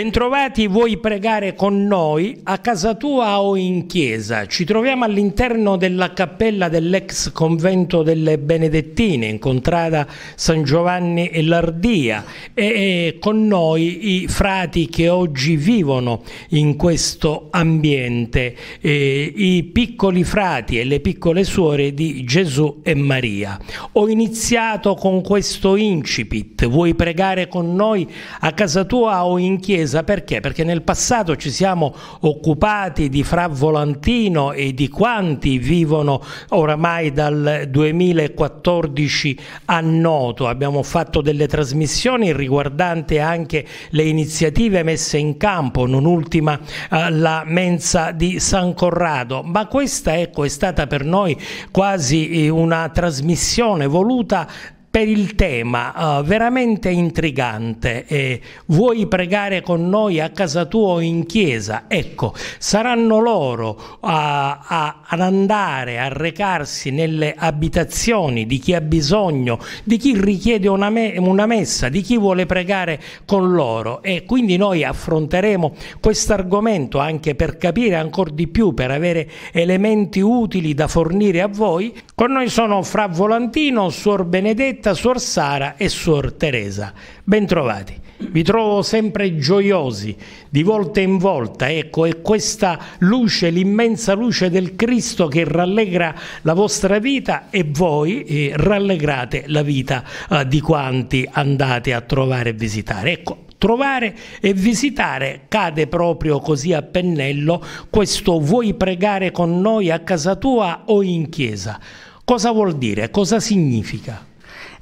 Bentrovati, vuoi pregare con noi a casa tua o in chiesa? Ci troviamo all'interno della cappella dell'ex convento delle Benedettine, incontrata San Giovanni e Lardia, e con noi i frati che oggi vivono in questo ambiente, i piccoli frati e le piccole suore di Gesù e Maria. Ho iniziato con questo incipit, vuoi pregare con noi a casa tua o in chiesa? difesa perché? Perché nel passato ci siamo occupati di Fra Volantino e di quanti vivono oramai dal 2014 a Noto. Abbiamo fatto delle trasmissioni riguardanti anche le iniziative messe in campo, non ultima eh, la mensa di San Corrado, ma questa ecco, è stata per noi quasi eh, una trasmissione voluta per il tema uh, veramente intrigante eh, vuoi pregare con noi a casa tua o in chiesa ecco saranno loro a, a, ad andare a recarsi nelle abitazioni di chi ha bisogno di chi richiede una, me una messa di chi vuole pregare con loro e quindi noi affronteremo questo argomento anche per capire ancora di più per avere elementi utili da fornire a voi con noi sono Fra Volantino Suor Benedetto Benedetta, Suor Sara e Suor Teresa. Bentrovati. Vi trovo sempre gioiosi, di volta in volta, ecco, è questa luce, l'immensa luce del Cristo che rallegra la vostra vita e voi eh, rallegrate la vita eh, di quanti andate a trovare e visitare. Ecco, trovare e visitare cade proprio così a pennello questo vuoi pregare con noi a casa tua o in chiesa. Cosa vuol dire? Cosa significa?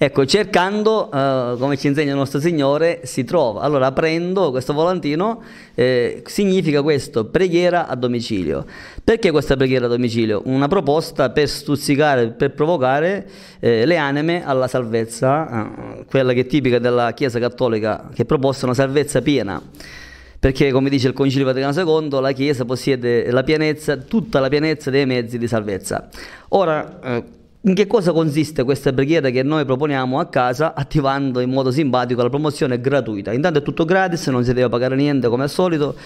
Ecco, cercando, eh, come ci insegna il nostro Signore, si trova. Allora prendo questo volantino, eh, significa questo, preghiera a domicilio. Perché questa preghiera a domicilio? Una proposta per stuzzicare, per provocare eh, le anime alla salvezza, eh, quella che è tipica della Chiesa Cattolica, che proposta una salvezza piena perché come dice il Concilio Vaticano II la Chiesa possiede la pienezza, tutta la pienezza dei mezzi di salvezza. Ora, eh, in che cosa consiste questa preghiera che noi proponiamo a casa attivando in modo simpatico la promozione gratuita? Intanto è tutto gratis, non si deve pagare niente come al solito.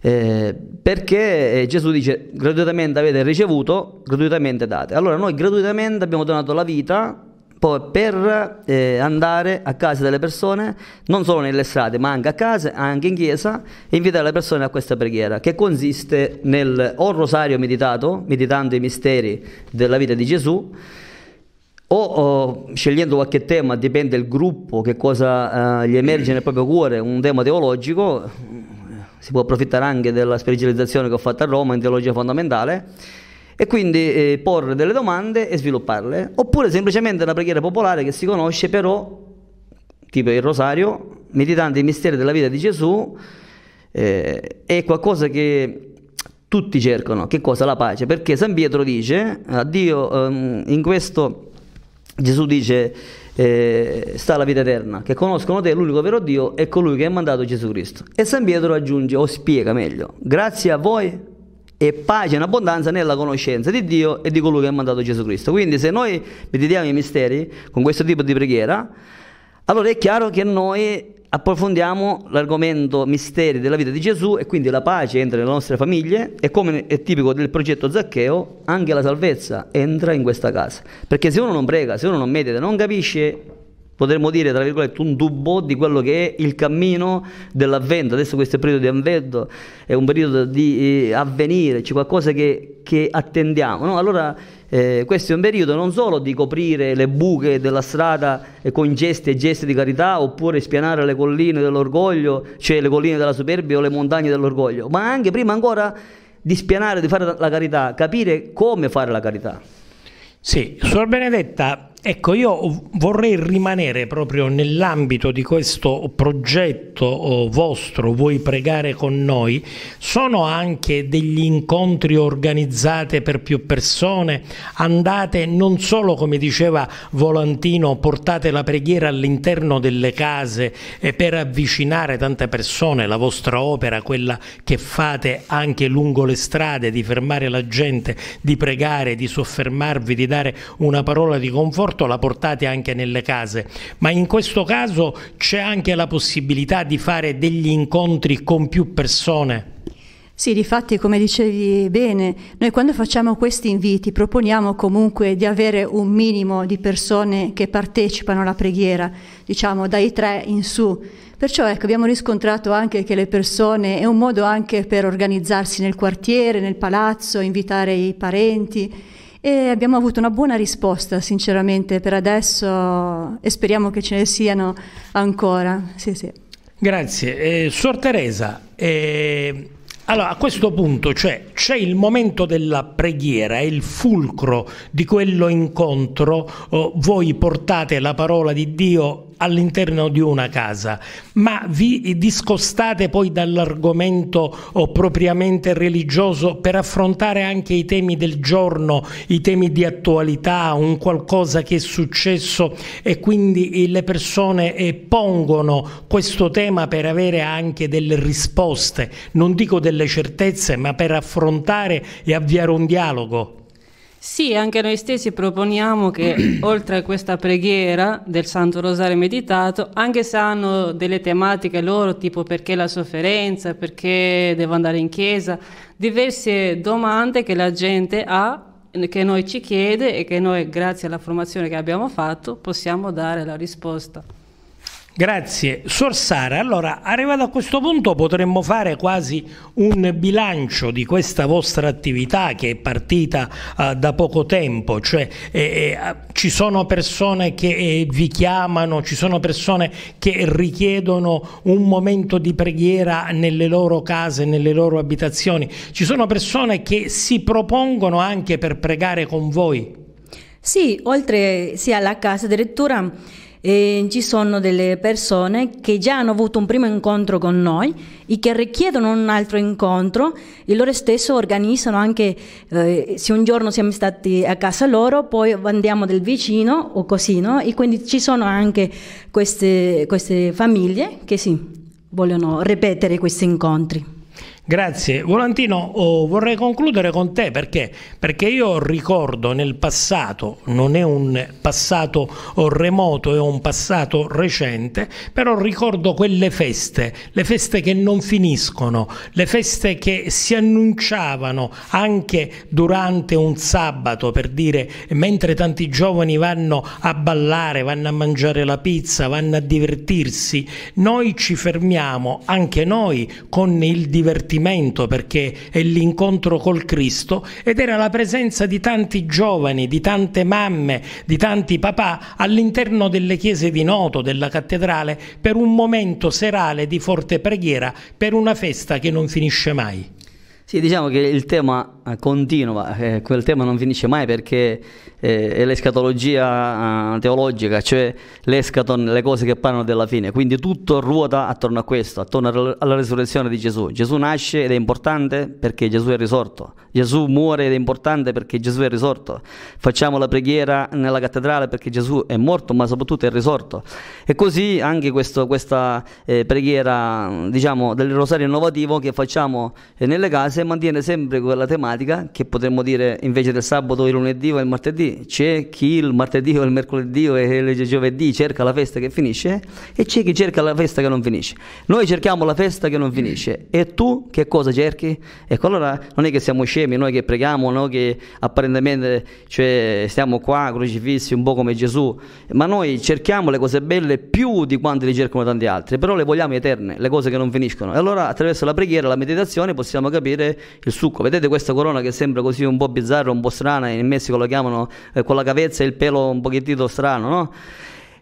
Eh, perché eh, Gesù dice gratuitamente avete ricevuto, gratuitamente date. Allora noi gratuitamente abbiamo donato la vita poi per eh, andare a casa delle persone, non solo nelle strade, ma anche a casa, anche in chiesa, e invitare le persone a questa preghiera, che consiste nel o rosario meditato, meditando i misteri della vita di Gesù, o, o scegliendo qualche tema, dipende dal gruppo, che cosa eh, gli emerge nel proprio cuore, un tema teologico, si può approfittare anche della spiritualizzazione che ho fatto a Roma in teologia fondamentale e quindi eh, porre delle domande e svilupparle, oppure semplicemente la preghiera popolare che si conosce però, tipo il rosario, meditando i misteri della vita di Gesù, eh, è qualcosa che tutti cercano, che cosa? La pace, perché San Pietro dice a Dio ehm, in questo Gesù dice eh, sta la vita eterna, che conoscono te, l'unico vero Dio è colui che ha mandato Gesù Cristo. E San Pietro aggiunge o spiega meglio, grazie a voi e pace in abbondanza nella conoscenza di Dio e di colui che ha mandato Gesù Cristo. Quindi se noi meditiamo i misteri con questo tipo di preghiera, allora è chiaro che noi approfondiamo l'argomento misteri della vita di Gesù e quindi la pace entra nelle nostre famiglie e come è tipico del progetto Zaccheo, anche la salvezza entra in questa casa. Perché se uno non prega, se uno non medita, non capisce potremmo dire tra virgolette un dubbo di quello che è il cammino dell'avvento adesso questo è il periodo di avvento è un periodo di eh, avvenire c'è qualcosa che, che attendiamo no? allora eh, questo è un periodo non solo di coprire le buche della strada eh, con gesti e gesti di carità oppure spianare le colline dell'orgoglio cioè le colline della superbia o le montagne dell'orgoglio ma anche prima ancora di spianare di fare la carità capire come fare la carità sì, Suor Benedetta Ecco, io vorrei rimanere proprio nell'ambito di questo progetto oh, vostro, Vuoi pregare con noi? Sono anche degli incontri organizzati per più persone, andate non solo, come diceva Volantino, portate la preghiera all'interno delle case eh, per avvicinare tante persone, la vostra opera, quella che fate anche lungo le strade, di fermare la gente, di pregare, di soffermarvi, di dare una parola di conforto, morto la portate anche nelle case, ma in questo caso c'è anche la possibilità di fare degli incontri con più persone? Sì, difatti, come dicevi bene, noi quando facciamo questi inviti proponiamo comunque di avere un minimo di persone che partecipano alla preghiera, diciamo dai tre in su. Perciò ecco, abbiamo riscontrato anche che le persone è un modo anche per organizzarsi nel quartiere, nel palazzo, invitare i parenti e abbiamo avuto una buona risposta sinceramente per adesso e speriamo che ce ne siano ancora. Sì, sì. Grazie. Eh, Suor Teresa, eh, allora a questo punto cioè, c'è il momento della preghiera, è il fulcro di quello incontro, oh, voi portate la parola di Dio all'interno di una casa, ma vi discostate poi dall'argomento propriamente religioso per affrontare anche i temi del giorno, i temi di attualità, un qualcosa che è successo e quindi eh, le persone eh, pongono questo tema per avere anche delle risposte, non dico delle certezze, ma per affrontare e avviare un dialogo. Sì, anche noi stessi proponiamo che oltre a questa preghiera del Santo Rosario meditato, anche se hanno delle tematiche loro, tipo perché la sofferenza, perché devo andare in chiesa, diverse domande che la gente ha, che noi ci chiede e che noi, grazie alla formazione che abbiamo fatto, possiamo dare la risposta. Grazie. Sor Sara, allora arrivato a questo punto potremmo fare quasi un bilancio di questa vostra attività che è partita uh, da poco tempo, cioè eh, eh, ci sono persone che eh, vi chiamano, ci sono persone che richiedono un momento di preghiera nelle loro case, nelle loro abitazioni, ci sono persone che si propongono anche per pregare con voi. Sì, oltre sia alla casa addirittura eh, ci sono delle persone che già hanno avuto un primo incontro con noi e che richiedono un altro incontro e loro stessi organizzano anche eh, se un giorno siamo stati a casa loro, poi andiamo del vicino o così, no? E quindi ci sono anche queste, queste famiglie che sì, vogliono ripetere questi incontri. Grazie. Volantino, oh, vorrei concludere con te perché? perché io ricordo nel passato, non è un passato remoto, è un passato recente, però ricordo quelle feste, le feste che non finiscono, le feste che si annunciavano anche durante un sabato, per dire, mentre tanti giovani vanno a ballare, vanno a mangiare la pizza, vanno a divertirsi, noi ci fermiamo anche noi con il divertimento divertimento perché è l'incontro col Cristo ed era la presenza di tanti giovani, di tante mamme, di tanti papà all'interno delle chiese di Noto, della cattedrale, per un momento serale di forte preghiera, per una festa che non finisce mai. Sì, diciamo che il tema Ah, continua, eh, quel tema non finisce mai perché eh, è l'escatologia ah, teologica, cioè l'escaton, le cose che parlano della fine, quindi tutto ruota attorno a questo, attorno alla risurrezione di Gesù. Gesù nasce ed è importante perché Gesù è risorto, Gesù muore ed è importante perché Gesù è risorto, facciamo la preghiera nella cattedrale perché Gesù è morto ma soprattutto è risorto. E così anche questo, questa eh, preghiera diciamo, del rosario innovativo che facciamo eh, nelle case mantiene sempre quella tematica tematica che potremmo dire invece del sabato il lunedì o il martedì, c'è chi il martedì o il mercoledì o il giovedì cerca la festa che finisce e c'è chi cerca la festa che non finisce. Noi cerchiamo la festa che non finisce e tu che cosa cerchi? Ecco allora non è che siamo scemi, noi che preghiamo, noi che apparentemente cioè, stiamo qua crocifissi un po' come Gesù, ma noi cerchiamo le cose belle più di quante le cercano tanti altri, però le vogliamo eterne, le cose che non finiscono. E allora attraverso la preghiera e la meditazione possiamo capire il succo. Vedete questa corona? corona che sembra così un po' bizzarra, un po' strana, in Messico lo chiamano eh, con la cavezza e il pelo un pochettino strano, no?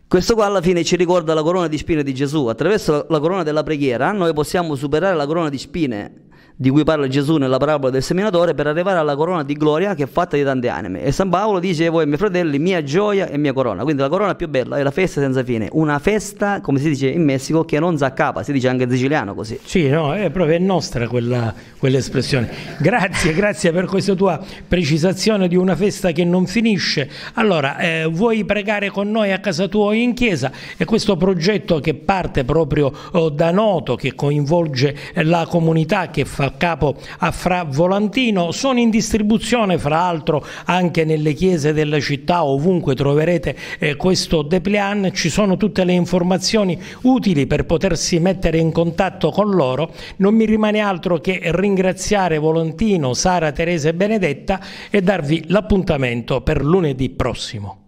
Questo qua alla fine ci ricorda la corona di spine di Gesù. Attraverso la corona della preghiera noi possiamo superare la corona di spine di cui parla Gesù nella parabola del seminatore per arrivare alla corona di gloria che è fatta di tante anime. E San Paolo dice voi miei fratelli, mia gioia e mia corona. Quindi la corona più bella è la festa senza fine, una festa come si dice in Messico che non s'accapa, si dice anche in siciliano così. Sì, no, eh, è proprio nostra quella, quell'espressione. Grazie, grazie per questa tua precisazione di una festa che non finisce. Allora, eh, vuoi pregare con noi a casa tua o in chiesa? E questo progetto che parte proprio oh, da Noto, che coinvolge eh, la comunità che fa capo a Fra Volantino. Sono in distribuzione, fra l'altro, anche nelle chiese della città, ovunque troverete eh, questo Deplian. Ci sono tutte le informazioni utili per potersi mettere in contatto con loro. Non mi rimane altro che ringraziare Volantino, Sara, Teresa e Benedetta e darvi l'appuntamento per lunedì prossimo.